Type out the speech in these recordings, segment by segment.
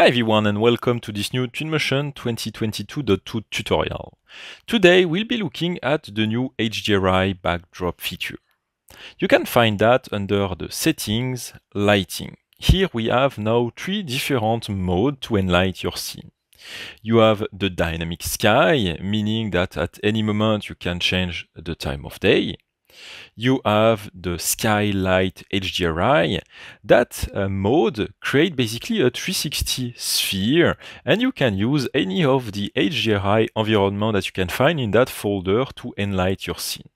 Hi everyone and welcome to this new Twinmotion 2022.2 tutorial. Today we'll be looking at the new HDRI backdrop feature. You can find that under the settings, lighting. Here we have now three different modes to enlight your scene. You have the dynamic sky, meaning that at any moment you can change the time of day. You have the Skylight HDRI. That uh, mode create basically a 360 sphere and you can use any of the HDRI environment that you can find in that folder to enlight your scene.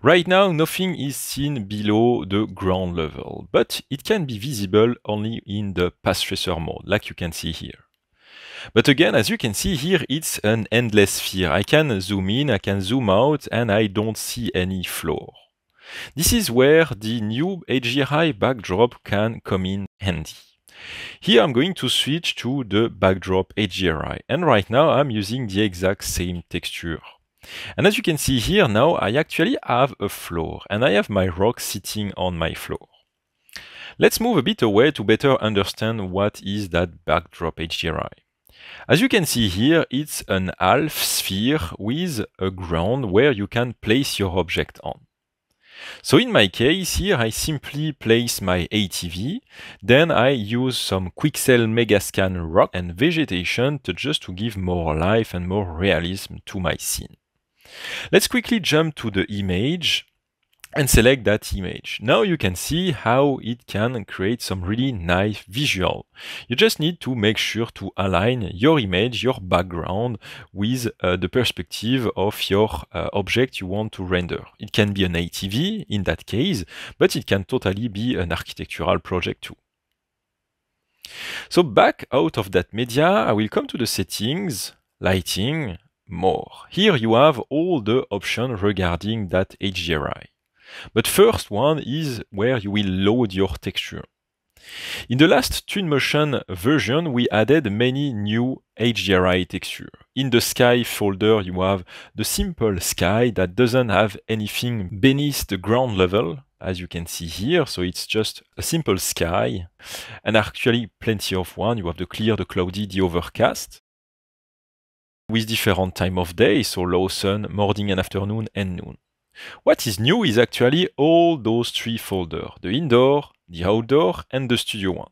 Right now, nothing is seen below the ground level, but it can be visible only in the pass tracer mode, like you can see here. But again, as you can see here, it's an endless sphere. I can zoom in, I can zoom out, and I don't see any floor. This is where the new AGI backdrop can come in handy. Here I'm going to switch to the backdrop AGRI, and right now I'm using the exact same texture. And as you can see here now, I actually have a floor, and I have my rock sitting on my floor. Let's move a bit away to better understand what is that backdrop AGRI. As you can see here, it's an half sphere with a ground where you can place your object on. So in my case here, I simply place my ATV, then I use some Quixel Megascan rock and vegetation to just to give more life and more realism to my scene. Let's quickly jump to the image and select that image. Now you can see how it can create some really nice visual. You just need to make sure to align your image, your background with uh, the perspective of your uh, object you want to render. It can be an ATV in that case, but it can totally be an architectural project too. So back out of that media, I will come to the settings, lighting, more. Here you have all the options regarding that HDRI. But first one is where you will load your texture. In the last Tune Motion version, we added many new HDRI texture. In the sky folder, you have the simple sky that doesn't have anything beneath the ground level, as you can see here. So it's just a simple sky and actually plenty of one. You have the clear, the cloudy, the overcast with different time of day. So low sun, morning and afternoon and noon. What is new is actually all those three folders, the indoor, the outdoor, and the studio one.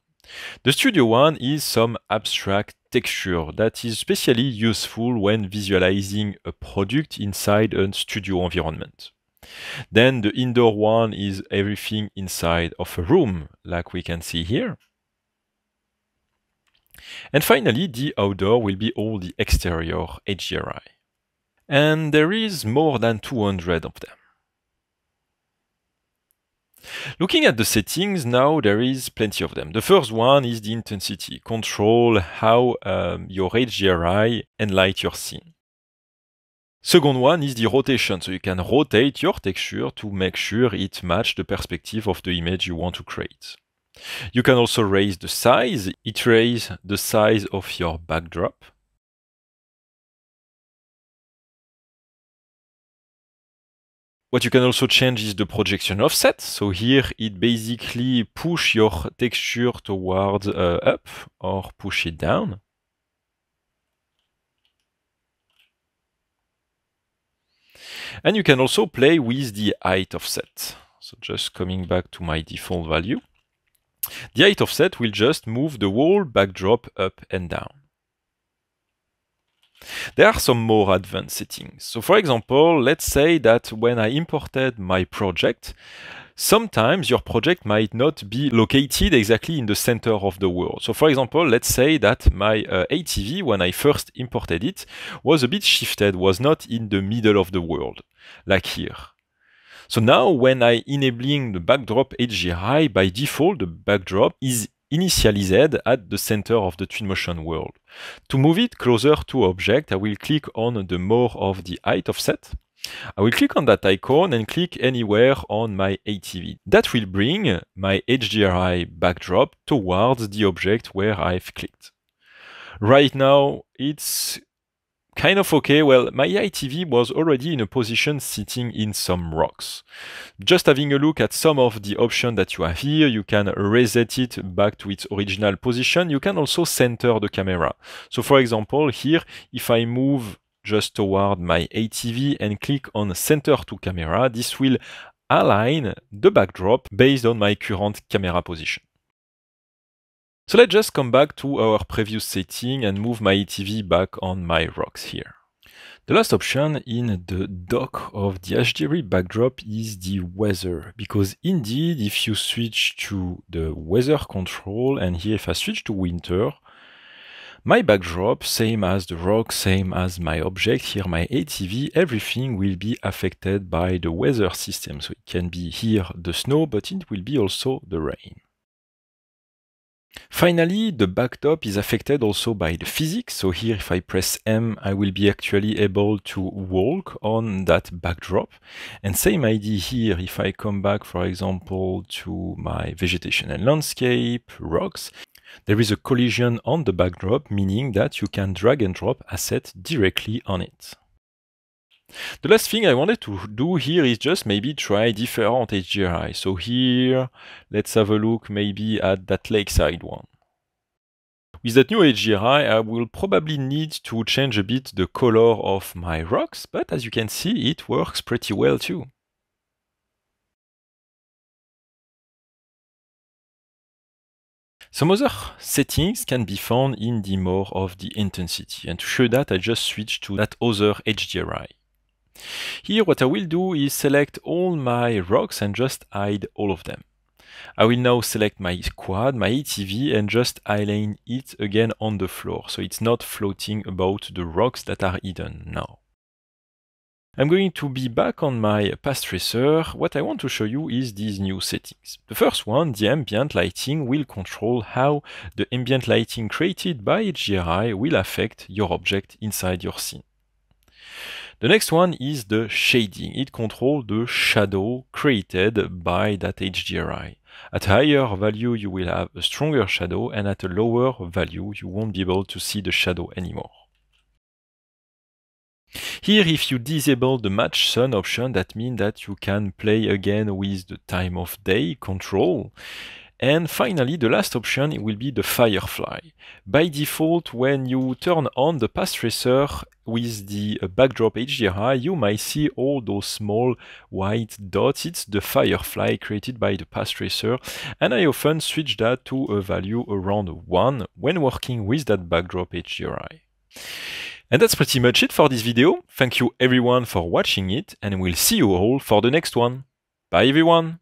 The studio one is some abstract texture that is especially useful when visualizing a product inside a studio environment. Then the indoor one is everything inside of a room, like we can see here. And finally, the outdoor will be all the exterior HDRI and there is more than 200 of them. Looking at the settings now, there is plenty of them. The first one is the intensity. Control how um, your HDRI enlight your scene. Second one is the rotation. So you can rotate your texture to make sure it match the perspective of the image you want to create. You can also raise the size. It raises the size of your backdrop. What you can also change is the projection offset. So here it basically push your texture towards uh, up or push it down. And you can also play with the height offset. So just coming back to my default value. The height offset will just move the whole backdrop up and down. There are some more advanced settings. So for example, let's say that when I imported my project, sometimes your project might not be located exactly in the center of the world. So for example, let's say that my uh, ATV, when I first imported it, was a bit shifted, was not in the middle of the world, like here. So now when I enabling the backdrop HGI, by default, the backdrop is initialized at the center of the twin motion world. To move it closer to object, I will click on the more of the height offset. I will click on that icon and click anywhere on my ATV. That will bring my HDRI backdrop towards the object where I've clicked. Right now, it's kind of okay. Well, my ITV was already in a position sitting in some rocks. Just having a look at some of the options that you have here, you can reset it back to its original position. You can also center the camera. So for example, here, if I move just toward my ATV and click on center to camera, this will align the backdrop based on my current camera position. So let's just come back to our previous setting and move my ATV back on my rocks here. The last option in the dock of the HDRI backdrop is the weather, because indeed if you switch to the weather control and here if I switch to winter, my backdrop, same as the rock, same as my object, here my ATV, everything will be affected by the weather system. So it can be here the snow, but it will be also the rain. Finally, the backtop is affected also by the physics. So here, if I press M, I will be actually able to walk on that backdrop. And same idea here, if I come back, for example, to my vegetation and landscape, rocks, there is a collision on the backdrop, meaning that you can drag and drop asset directly on it. The last thing I wanted to do here is just maybe try different HGRI. So here, let's have a look maybe at that lakeside one. With that new HGRI, I will probably need to change a bit the color of my rocks, but as you can see, it works pretty well too. Some other settings can be found in the more of the intensity. And to show that, I just switch to that other HDRI. Here what I will do is select all my rocks and just hide all of them. I will now select my quad, my ATV, and just align it again on the floor, so it's not floating about the rocks that are hidden now. I'm going to be back on my path tracer. What I want to show you is these new settings. The first one, the ambient lighting, will control how the ambient lighting created by HGRI will affect your object inside your scene. The next one is the shading. It controls the shadow created by that HDRI. At a higher value, you will have a stronger shadow, and at a lower value, you won't be able to see the shadow anymore. Here, if you disable the match sun option, that means that you can play again with the time of day control. And finally, the last option will be the Firefly. By default, when you turn on the pass tracer with the backdrop HDRI, you might see all those small white dots. It's the firefly created by the path tracer, and I often switch that to a value around 1 when working with that backdrop HDRI. And that's pretty much it for this video. Thank you everyone for watching it, and we'll see you all for the next one. Bye everyone!